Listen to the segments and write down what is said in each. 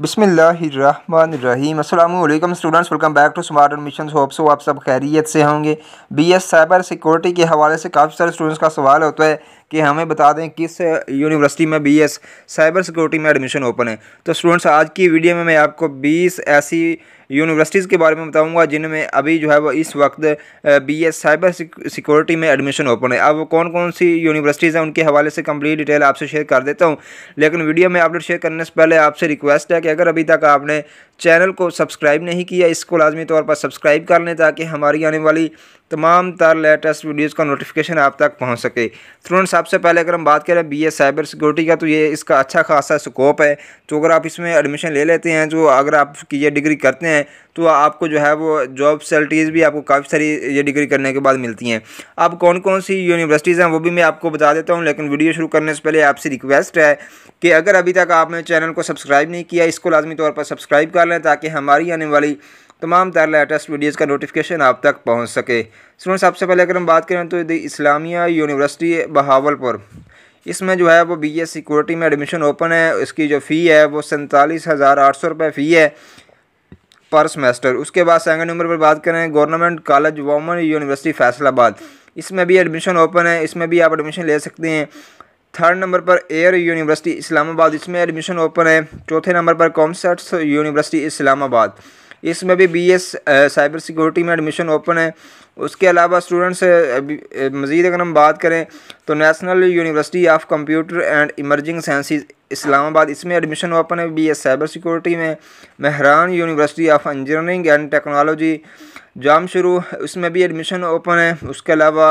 बसमीम अल्लाम students welcome back to smart admission hope so आप सब खैरियत से होंगे बीएस साइबर सिक्योरिटी के हवाले से काफ़ी सारे स्टूडेंट्स का सवाल होता है कि हमें बता दें किस यूनिवर्सिटी में बी एस साइबर सिक्योरिटी में एडमिशन ओपन है तो स्टूडेंट्स आज की वीडियो में मैं आपको बीस ऐसी यूनिवर्सिटीज़ के बारे में बताऊंगा जिनमें अभी जो है वो इस वक्त बी एस साइबर सिक्योरिटी में एडमिशन ओपन है अब कौन कौन सी यूनिवर्सिटीज़ हैं उनके हवाले से कंप्लीट डिटेल आपसे शेयर कर देता हूं लेकिन वीडियो में अपडेट शेयर करने से पहले आपसे रिक्वेस्ट है कि अगर अभी तक आपने चैनल को सब्सक्राइब नहीं किया इसको लाजमी तौर पर सब्सक्राइब कर लें ताकि हमारी आने वाली तमाम तार लेटेस्ट वीडियोस का नोटिफिकेशन आप तक पहुंच सके तुरंत सबसे पहले अगर हम बात करें बीए साइबर सिक्योरिटी का तो ये इसका अच्छा खासा स्कोप है तो अगर आप इसमें एडमिशन ले लेते हैं जो अगर आप की ये डिग्री करते हैं तो आपको जो है वो जॉब सैलरीज भी आपको काफ़ी सारी ये डिग्री करने के बाद मिलती हैं अब कौन कौन सी यूनिवर्सिटीज़ हैं वो भी मैं आपको बता देता हूँ लेकिन वीडियो शुरू करने से पहले आपसे रिक्वेस्ट है कि अगर अभी तक आपने चैनल को सब्सक्राइब नहीं किया इसको लाजमी तौर पर सब्सक्राइब कर लें ताकि हमारी आने वाली तमाम तरह लेटेस्ट वीडियोज़ का नोटिफिकेशन आप तक पहुँच सके स्टूडेंट सबसे पहले अगर हम बात करें तो इस्लामिया यूनिवर्सिटी बहावलपुर इसमें जो है वो बी एस सिक्योरिटी में एडमिशन ओपन है इसकी जो फ़ी है वो सैंतालीस हज़ार आठ सौ रुपये फ़ी है पर सेमेस्टर उसके बाद सेकंड नंबर पर बात करें government college women university Faisalabad इसमें भी एडमिशन ओपन है इसमें भी आप एडमिशन ले सकते हैं थर्ड नंबर पर एयर यूनिवर्सिटी इस्लामाबाद इसमें एडमिशन ओपन है चौथे नंबर पर कॉमसेट्स यूनिवर्सिटी इस्लामाबाद इसमें भी बी एस साइबर सिक्योरिटी में एडमिशन ओपन है उसके अलावा स्टूडेंट्स मज़ीद अगर हम बात करें तो national university of computer and emerging sciences Islamabad इसमें एडमिशन ओपन है बी एस साइबर सिक्योरिटी में Mehran university of engineering and technology Jamshoro उसमें भी एडमिशन ओपन है उसके अलावा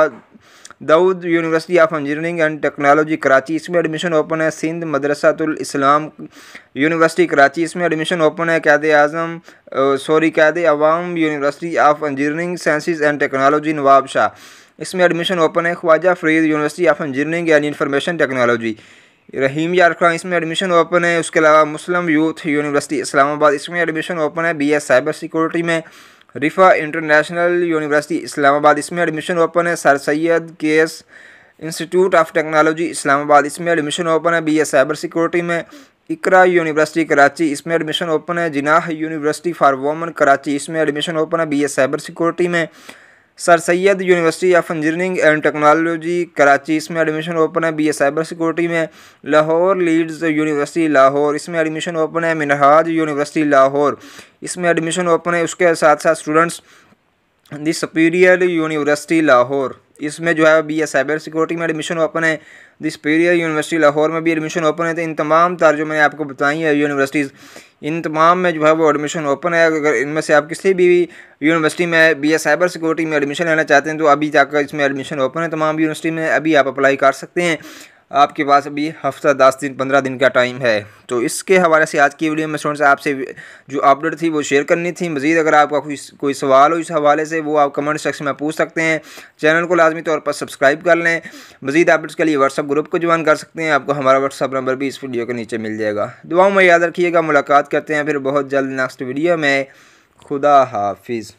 Dawood university of engineering and technology Karachi इसमें एडमिशन ओपन है सिंध मदरसातुल इस्लाम यूनिवर्सिटी कराची इसमें एडमिशन ओपन है Quaid Azam sorry Quaid Awam university of engineering sciences and technology Nawabshah इसमें एडमिशन ओपन है Khwaja Farid university of engineering and information technology Rahim Yar Khan इसमें एडमिशन ओपन है उसके अलावा मुस्लिम यूथ यूनिवर्सिटी इस्लामाबाद इसमें एडमिशन ओपन है बीए साइबर सिक्योरिटी में रिफा इंटरनेशनल यूनिवर्सिटी इस्लामाबाद इसमें एडमिशन ओपन है sir Syed CASE institute of technology Islamabad इसमें एडमिशन ओपन है बीए साइबर सिक्योरिटी में इकरा यूनिवर्सिटी कराची इसमें एडमिशन ओपन है Jinnah university for women Karachi इसमें एडमिशन ओपन है बी साइबर सिक्योरिटी में sir Syed university of engineering and technology Karachi इसमें एडमिशन ओपन है बी साइबर सिक्योरिटी में लाहौर लीड्स यूनिवर्सिटी लाहौर इसमें एडमिशन ओपन है मिनहाज यूनिवर्सिटी लाहौर इसमें एडमिशन ओपन है उसके साथ साथ students the superior university Lahore इसमें जो है एस साइबर सिक्योरिटी में एडमिशन ओपन है द स्पीरियर यूनिवर्सिटी लाहौर में भी एडमिशन ओपन है तो इन तमाम तार जो मैंने आपको बताई है यूनिवर्सिटीज़ इन तमाम में जो है वो एडमिशन ओपन है अगर इनमें से आप किसी भी यूनिवर्सिटी में बी एस साइबर सिक्योरिटी में एडमिशन लेना चाहते हैं तो अभी तक इसमें एडमिशन ओपन है तमाम यूनिवर्सिटी में अभी आप अप्लाई कर सकते हैं आपके पास अभी हफ्ता दस दिन पंद्रह दिन का टाइम है तो इसके हवाले से आज की वीडियो में स्टूडेंट्स आपसे जो अपडेट थी वो शेयर करनी थी मज़ीद अगर आपका कोई कोई सवाल हो इस हवाले से वो आप कमेंट सेक्शन में पूछ सकते हैं चैनल को लाजमी तौर पर सब्सक्राइब कर लें मज़ीद अपडेट्स के लिए व्हाट्सअप ग्रुप को ज्वाइन कर सकते हैं आपको हमारा व्हाट्सअप नंबर भी इस वीडियो के नीचे मिल जाएगा दुआओं में याद रखिएगा मुलाकात करते हैं फिर बहुत जल्द नेक्स्ट वीडियो में खुदा हाफिज़